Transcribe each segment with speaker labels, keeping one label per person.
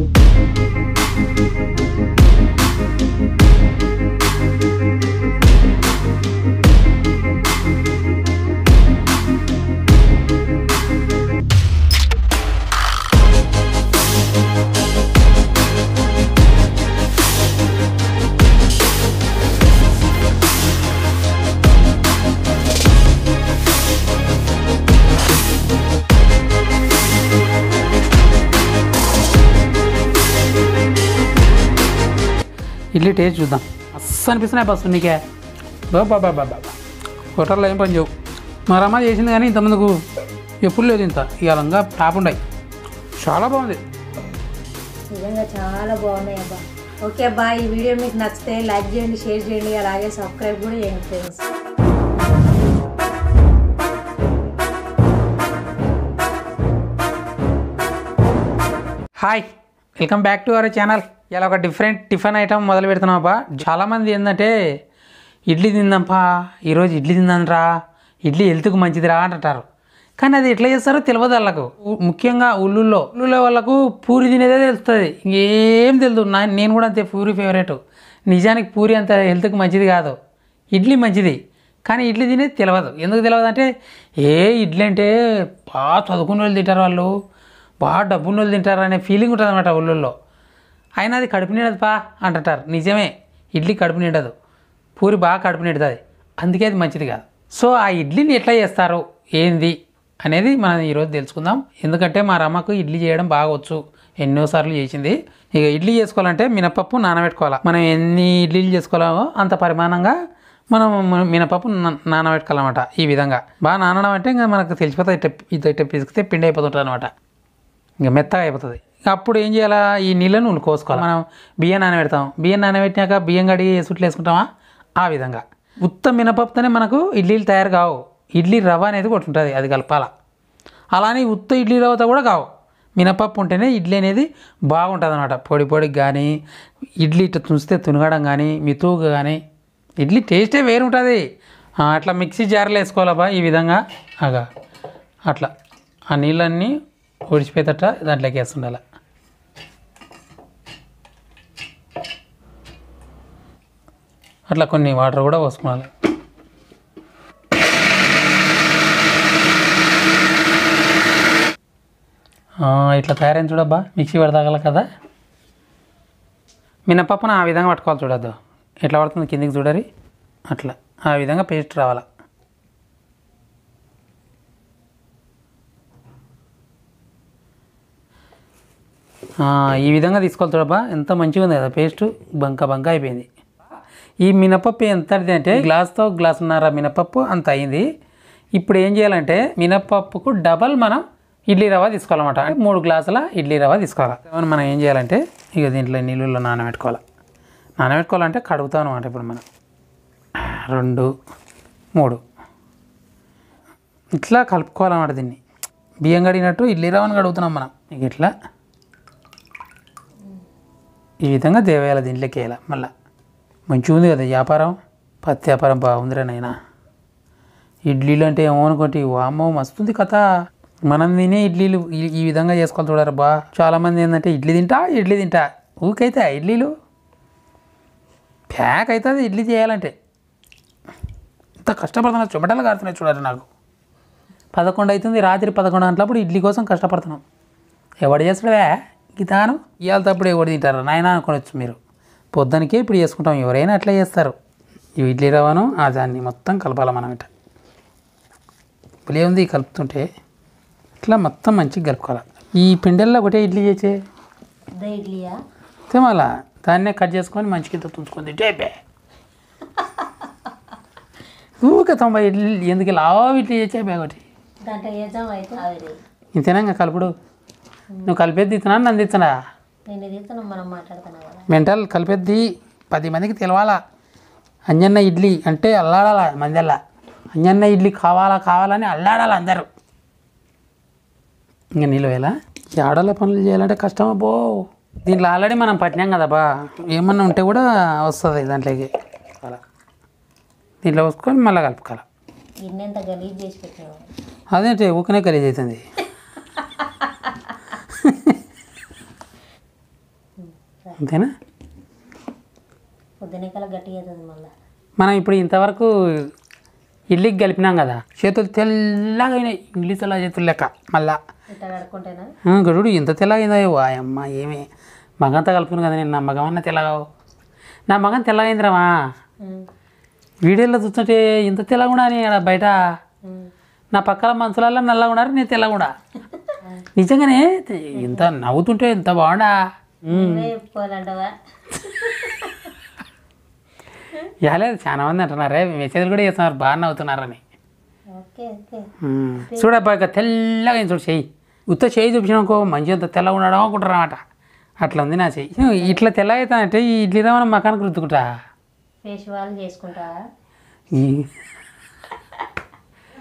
Speaker 1: Thank you. ఇది టేజ్ చూద్దాం అస్స అనిపిస్తనే బస్ నుకి బబా బబా బబా హోటల్ లైన్ పం జో మరామ చేసింది గాని ఇంతమందికు ఎపుడులే ఇంత ఈ రంగా టాప్ ఉన్నాయి చాలా బాగుంది నిజంగా చాలా బాగున్నాయ్ అబా ఓకే బాయ్ ఈ వీడియో మీకు నచ్చితే లైక్ చేయండి షేర్ చేయండి అలాగే సబ్స్క్రైబ్ కూడా చేయండి friends hi welcome back to our channel ఇలా ఒక డిఫరెంట్ టిఫిన్ ఐటమ్ మొదలు పెడుతున్నావా చాలామంది ఏంటంటే ఇడ్లీ తిందంపా ఈరోజు ఇడ్లీ తిందాంరా ఇడ్లీ హెల్త్కు మంచిదిరా అంటారు కానీ అది ఎట్లా చేస్తారో తెలియదు వాళ్ళకు ముఖ్యంగా ఉల్లుల్లో ఉల్లుల్లో వాళ్ళకు పూరి తినేదే తెలుస్తుంది ఇంకేం తెలియదు నా నేను కూడా అంతే పూరి ఫేవరెట్ నిజానికి పూరి అంత హెల్త్కి మంచిది కాదు ఇడ్లీ మంచిది కానీ ఇడ్లీ తినేది తెలియదు ఎందుకు తెలియదు అంటే ఏ ఇడ్లీ అంటే బాగా చదువుకున్న వాళ్ళు తింటారు వాళ్ళు బాగా డబ్బున్న వాళ్ళు తింటారు అనే ఫీలింగ్ ఉంటుంది అనమాట ఉల్లుల్లో అయినా అది కడుపు నీడదు పా అంటారు నిజమే ఇడ్లీ కడుపు నిండదు పూరి బాగా కడుపు నిండుతుంది అందుకే అది మంచిది కాదు సో ఆ ఇడ్లీని ఎట్లా చేస్తారు ఏంది అనేది మనం ఈరోజు తెలుసుకుందాం ఎందుకంటే మా రమ్మకు ఇడ్లీ చేయడం బాగొచ్చు ఎన్నోసార్లు చేసింది ఇక ఇడ్లీ చేసుకోవాలంటే మినపప్పు నానబెట్టుకోవాలి మనం ఎన్ని ఇడ్లీలు చేసుకోవాలో అంత పరిమాణంగా మనం మినపప్పు నానబెట్టుకోవాలన్నమాట ఈ విధంగా బాగా నానడం అంటే ఇంకా మనకు తెలిసిపోతుంది ఇట్ట ఇట్ట పిసికితే పిండి అయిపోతుంటుంది అనమాట ఇంకా మెత్తగా అయిపోతుంది అప్పుడు ఏం చేయాలా ఈ నీళ్ళను నువ్వు కోసుకోవాలి మనం బియ్యం నానబెడతాం బియ్యం నానబెట్టినాక బియ్యం కడిగి సుట్లు వేసుకుంటామా ఆ విధంగా ఉత్త మినపప్పుతోనే మనకు ఇడ్లీలు తయారు కావు ఇడ్లీ రవ్వ అనేది ఒకటి ఉంటుంది అది కలపాల అలానే ఉత్త ఇడ్లీ రవ్వతో కూడా కావు మినపప్పు ఉంటేనే ఇడ్లీ అనేది బాగుంటుంది అనమాట పొడి పొడికి కానీ ఇడ్లీ ఇట్లా తుంచితే తునగడం కానీ మితువుగా కానీ ఇడ్లీ టేస్టే వేరు ఉంటుంది అట్లా మిక్సీ జార్లో వేసుకోవాలబ్బా ఈ విధంగా అగా అట్లా ఆ నీళ్ళన్నీ ఒడిచిపోయేటట్ట దాంట్లోకి వేస్తుండాలి అట్లా కొన్ని వాటర్ కూడా పోసుకోవాలి ఇట్లా తయారైంది చూడబ్బా మిక్సీ పెడతాగల కదా మినపప్పును ఆ విధంగా పట్టుకోవాలి చూడద్దు ఎట్లా పడుతుంది కిందికి చూడరి అట్లా ఆ విధంగా పేస్ట్ రావాలి ఈ విధంగా తీసుకోవాలి చూడబ్బా ఎంత మంచిగా ఉంది కదా పేస్ట్ బంక బంక అయిపోయింది ఈ మినపప్పు ఎంతది అంటే గ్లాస్తో గ్లాసున్నర మినపప్పు అంత అయింది ఇప్పుడు ఏం చేయాలంటే మినపప్పుకు డబల్ మనం ఇడ్లీ రవ్వ తీసుకోవాలన్నమాట అంటే మూడు గ్లాసుల ఇడ్లీ రవ్వ తీసుకోవాలి మనం ఏం చేయాలంటే ఇక దీంట్లో నీళ్ళల్లో నానబెట్టుకోవాలి నానబెట్టుకోవాలంటే కడుగుతాం అనమాట ఇప్పుడు మనం రెండు మూడు ఇట్లా కలుపుకోవాలన్నమాట దీన్ని బియ్యం కడిగినట్టు ఇడ్లీ రవ్వను కడుగుతున్నాం మనం ఇక ఇట్లా ఈ విధంగా దేవేయాలి దీంట్లోకి వేయాలి మళ్ళీ మంచిగా ఉంది కదా వ్యాపారం పత్తి వ్యాపారం బాగుందిరా నాయన ఇడ్లీలు అంటే ఏమో అనుకోటి వామో మస్తుంది కథ మనం తినే ఇడ్లీలు ఈ విధంగా చేసుకోవాలి చూడరు బా చాలామంది ఏంటంటే ఇడ్లీ తింటా ఇడ్లీ తింటా ఊకైతే ఇడ్లీలు ప్యాక్ అవుతుంది ఇడ్లీ చేయాలంటే ఇంత కష్టపడుతున్నా చెమటలు కారుతున్నాయి చూడరు నాకు పదకొండు అవుతుంది రాత్రి పదకొండు గంటలప్పుడు ఇడ్లీ కోసం కష్టపడుతున్నాం ఎవడు చేస్తాడే గితాను ఇవాళ తప్పుడు ఎవడు తింటారు నాయన అనుకోవచ్చు మీరు పొద్దునకే ఇప్పుడు చేసుకుంటాం ఎవరైనా అట్లా చేస్తారు ఇడ్లీ రవాను ఆ దాన్ని మొత్తం కలపాలి మనం ఇట ఉంది కలుపుతుంటే ఇట్లా మొత్తం మంచిగా కలుపుకోవాలి ఈ పిండల్లో ఒకటే ఇడ్లీ చేసే తిమాలా దాన్నే కట్ చేసుకొని మంచి కింద తుంచుకుంది టేపే ఊక తొంభై ఇడ్లీ ఎందుకు లావా ఇడ్లీ చేసే ఒకటి ఇంతేనా కలుపుడు నువ్వు కలిపేది తిన్నా నన్ను తిత్తనా మెంటల్ కలిపేద్ది పది మందికి తెలవాలా అంజన్న ఇడ్లీ అంటే అల్లాడాల మందల్లా అంజన్న ఇడ్లీ కావాలా కావాలని అల్లాడాలి అందరూ ఇంకా నిలువేలా ఆడాల పనులు చేయాలంటే కష్టం అబ్బో దీంట్లో ఆల్రెడీ మనం పట్టినాం బా ఏమన్నా ఉంటే కూడా వస్తుంది దాంట్లోకి అలా దీంట్లో పోసుకొని మళ్ళీ కలుపుకోవాలి అదే ఊకనే గలీజ్ అవుతుంది అంతేనా మనం ఇప్పుడు ఇంతవరకు ఇడ్లీకి కలిపినాం కదా చేతులు తెల్లగా అయినాయి ఇంగ్లీష్ అలా చేతులు లెక్క మళ్ళా గడు ఇంత తెల్లగైందో అమ్మ ఏమి మగంతా కలుపుకుని కదా నేను నా మగమన్నా తెల్లగావు నా మగం తెల్లగైందిరామా వీడియోలో చూస్తుంటే ఇంత తెల్లగుండా అని బయట నా పక్కల మనుషులలో నల్లగా ఉన్నారు నేను తెల్లగుండా నిజంగానే ఇంత నవ్వుతుంటే ఇంత బాగుండా లేదు చాలా మంది అంటున్నారే మెసేజ్లు కూడా చేస్తున్నారు బాగా అవుతున్నారని చూడబ్బా ఇక తెల్లగా చూడు చెయ్యి ఉత్త చేయి చూపించినాకో మంచి అంత తెల్ల ఉండడం అనుకుంటారనమాట అట్లా ఉంది నా చెయ్యి ఇట్లా తెల్ల అంటే ఈ ఇడ్లీ మనం మకానికి రుద్దుకుంటా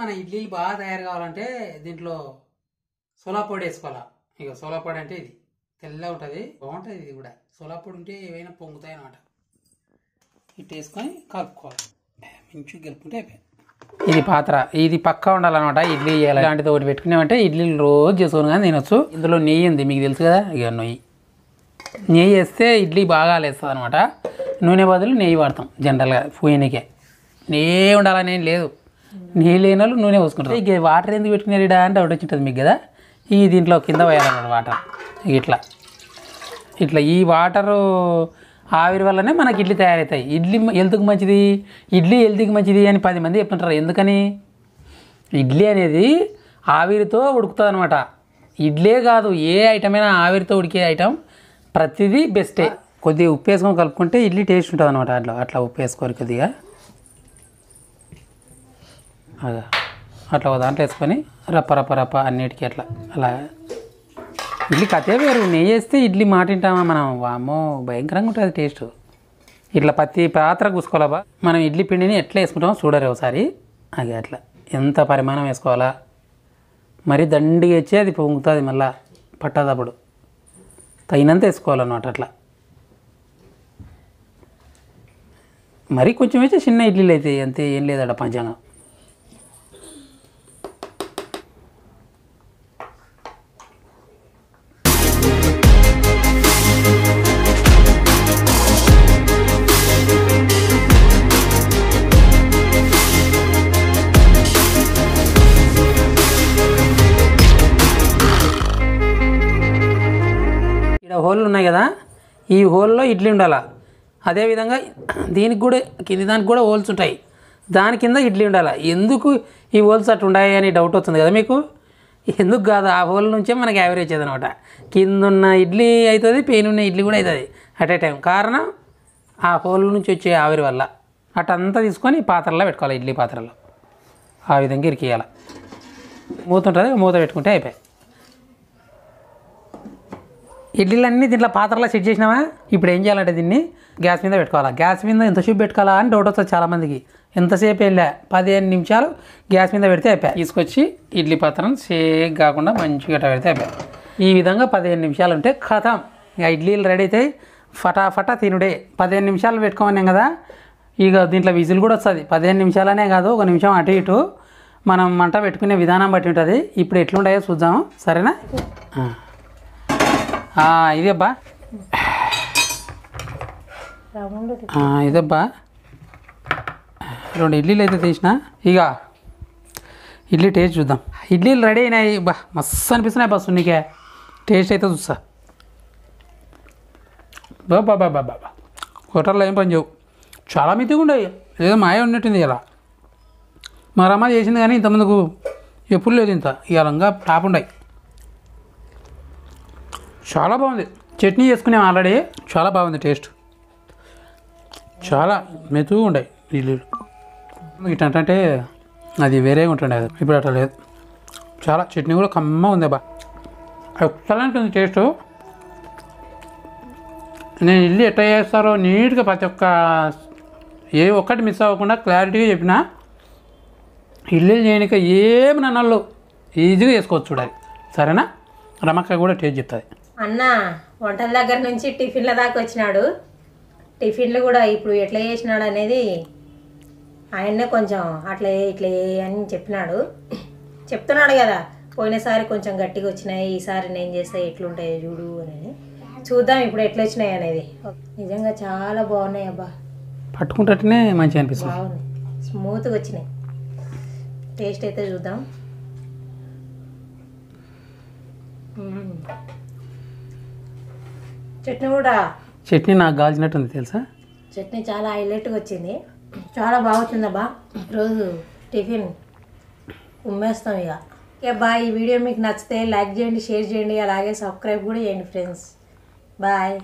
Speaker 1: మన ఇడ్లీ బాగా తయారు కావాలంటే దీంట్లో సోలా పొడి వేసుకోవాలా ఇక సోలా పొడి అంటే ఇది తెల్ల ఉంటుంది బాగుంటుంది ఇది కూడా సోలాపూడి ఉంటే ఏవైనా పొంగుతాయి అనమాట ఇటు వేసుకొని కలుపుకోవాలి మంచి గెలుపుకుంటే అయిపోయింది ఇది పాత్ర ఇది పక్కా ఉండాలన్నమాట ఇడ్లీ ఎలాంటిది ఒకటి పెట్టుకున్నామంటే ఇడ్లీలు రోజు చేసుకుని కానీ తినొచ్చు ఇందులో నెయ్యి ఉంది మీకు తెలుసు కదా ఇక నెయ్యి నెయ్యి వేస్తే ఇడ్లీ బాగా లేస్తుంది అనమాట నూనె బదులు నెయ్యి వాడతాం జనరల్గా పోయినకే నెయ్యి ఉండాలని లేదు నెయ్యి లేని వాళ్ళు నూనె పోసుకుంటారు ఇక వాటర్ ఎందుకు పెట్టుకున్నారు ఇడా అంటే ఒకటి వచ్చింటుంది మీకు కదా ఈ దీంట్లో కింద పోయాలన్నమాట వాటర్ ఇట్లా ఇట్లా ఈ వాటరు ఆవిరి వల్లనే మనకి ఇడ్లీ తయారవుతాయి ఇడ్లీ హెల్త్కి మంచిది ఇడ్లీ హెల్త్కి మంచిది అని పది మంది చెప్తుంటారు ఎందుకని ఇడ్లీ అనేది ఆవిరితో ఉడుకుతుంది అనమాట ఇడ్లీ కాదు ఏ ఐటమ్ అయినా ఆవిరితో ఉడికే ఐటమ్ ప్రతిదీ బెస్టే కొద్దిగా ఉప్పు వేసుకొని కలుపుకుంటే ఇడ్లీ టేస్ట్ ఉంటుంది అనమాట అట్లా అట్లా ఉప్పు వేసుకోరు కొద్దిగా అదే అట్లా ఒక దాంట్లో వేసుకొని రప్ప రప్ప రప్ప అన్నిటికీ అట్లా అలా ఇడ్లీ కథే వేరు నెయ్యి వేస్తే ఇడ్లీ మాటింటామా మనం వామో భయంకరంగా ఉంటుంది టేస్ట్ ఇట్లా ప్రతి పాత్ర కూసుకోవాలబ్బా మనం ఇడ్లీ పిండిని ఎట్లా వేసుకుంటామో చూడరు ఒకసారి అది అట్లా ఎంత పరిమాణం వేసుకోవాలా మరీ దండిగా వచ్చి అది పొంగుతుంది మళ్ళా పట్టదప్పుడు తగినంత వేసుకోవాలన్నమాట అట్లా మరీ కొంచెం వేసి చిన్న ఇడ్లీలు అయితే అంతే ఏం లేదు అక్కడ పంచాంగం హోల్లు ఉన్నాయి కదా ఈ హోల్లో ఇడ్లీ ఉండాలి అదేవిధంగా దీనికి కూడా కింది దానికి కూడా హోల్స్ ఉంటాయి దాని కింద ఇడ్లీ ఉండాలి ఎందుకు ఈ హోల్స్ అటు ఉన్నాయి అని డౌట్ వస్తుంది కదా మీకు ఎందుకు కాదు ఆ హోల్ నుంచే మనకి యావరేజ్ అనమాట కింద ఉన్న ఇడ్లీ అవుతుంది పెయిన్ ఉన్న ఇడ్లీ కూడా అవుతుంది అట్ ఏ టైం కారణం ఆ హోల్ నుంచి వచ్చే ఆవిరి వల్ల అటంతా తీసుకొని పాత్రలో పెట్టుకోవాలి ఇడ్లీ పాత్రలో ఆ విధంగా ఇరికేయాలి మూత ఉంటుంది మూత పెట్టుకుంటే అయిపోయాయి ఇడ్లీలన్నీ దీంట్లో పాత్రలో సెట్ చేసినావా ఇప్పుడు ఏం చేయాలంటే దీన్ని గ్యాస్ మీద పెట్టుకోవాలా గ్యాస్ మీద ఎంతసేపు పెట్టుకోవాలా అని డౌట్ వస్తుంది చాలామందికి ఎంతసేపు వెళ్ళా పదిహేను నిమిషాలు గ్యాస్ మీద పెడితే అయిపోయా తీసుకొచ్చి ఇడ్లీ పాత్రను సేక్ కాకుండా మంచిగా పెడితే అయిపోయా ఈ విధంగా పదిహేను నిమిషాలు ఉంటే కథం ఇక ఇడ్లీలు రెడీ అవుతాయి ఫటాఫటా తినుడే పదిహేను నిమిషాలు పెట్టుకోమన్నాం కదా ఇక దీంట్లో విజిల్ కూడా వస్తుంది పదిహేను నిమిషాలనే కాదు ఒక నిమిషం అటు ఇటు మనం మంట పెట్టుకునే విధానం బట్టి ఉంటుంది ఇప్పుడు ఎట్లుంటాయో చూద్దాం సరేనా ఇదేబ్బా ఇదబ్బా రెండు ఇడ్లీలు అయితే తీసిన ఇక ఇడ్లీ టేస్ట్ చూద్దాం ఇడ్లీలు రెడీ అయినాయి బా మస్తు అనిపిస్తున్నాయి బస్సు నీకే టేస్ట్ అయితే చూస్తా బాబా బాబా బాబా హోటల్లో ఏం పని చేయవు చాలా మితిగా ఉండేవి ఏదో మాయ ఉన్నట్టుంది ఇలా మరమ్మ చేసింది కానీ ఇంతమందికు ఎప్పుడు లేదు ఇంత ఇవాళ టాప్ ఉండయి చాలా బాగుంది చట్నీ చేసుకునే ఆల్రెడీ చాలా బాగుంది టేస్ట్ చాలా మెతు ఉండే ఇల్లు ఇటంటే అది వేరే ఉంటుండే అది ఇప్పుడు అట్లా లేదు చాలా చట్నీ కూడా కమ్మ ఉంది బా ఎక్సలెంట్ ఉంది టేస్ట్ నేను ఇల్లు ఎట్లా చేస్తారో నీట్గా ప్రతి ఒక్క ఏ ఒక్కటి మిస్ అవ్వకుండా క్లారిటీగా చెప్పిన ఇల్లు చేయనిక ఏమి నన్నళ్ళు ఈజీగా చేసుకోవచ్చు చూడాలి సరేనా రమక్క కూడా టేస్ట్ చెప్తుంది అన్న వంటల దగ్గర నుంచి టిఫిన్ల దాకా వచ్చినాడు టిఫిన్లు కూడా ఇప్పుడు ఎట్లా చేసినాడు అనేది ఆయన్నే కొంచెం అట్లా ఇట్లా అని చెప్పినాడు చెప్తున్నాడు కదా పోయినసారి కొంచెం గట్టిగా వచ్చినాయి ఈసారి నేను చేస్తే ఎట్లుంటాయో చూడు అనేది చూద్దాం ఇప్పుడు ఎట్లా వచ్చినాయి అనేది నిజంగా చాలా బాగున్నాయి అబ్బా పట్టుకుంటే మంచిగా అనిపిస్తుంది బాగుంది స్మూత్గా వచ్చినాయి టేస్ట్ అయితే చూద్దాం చట్నీ కూడా చట్నీ నాకు ఉంది తెలుసా చట్నీ చాలా హైలైట్గా వచ్చింది చాలా బాగుంటుందబ్బా రోజు టిఫిన్ ఉమ్మేస్తాం ఇక ఓకే బాయ్ ఈ వీడియో మీకు నచ్చితే లైక్ చేయండి షేర్ చేయండి అలాగే సబ్స్క్రైబ్ కూడా చేయండి ఫ్రెండ్స్ బాయ్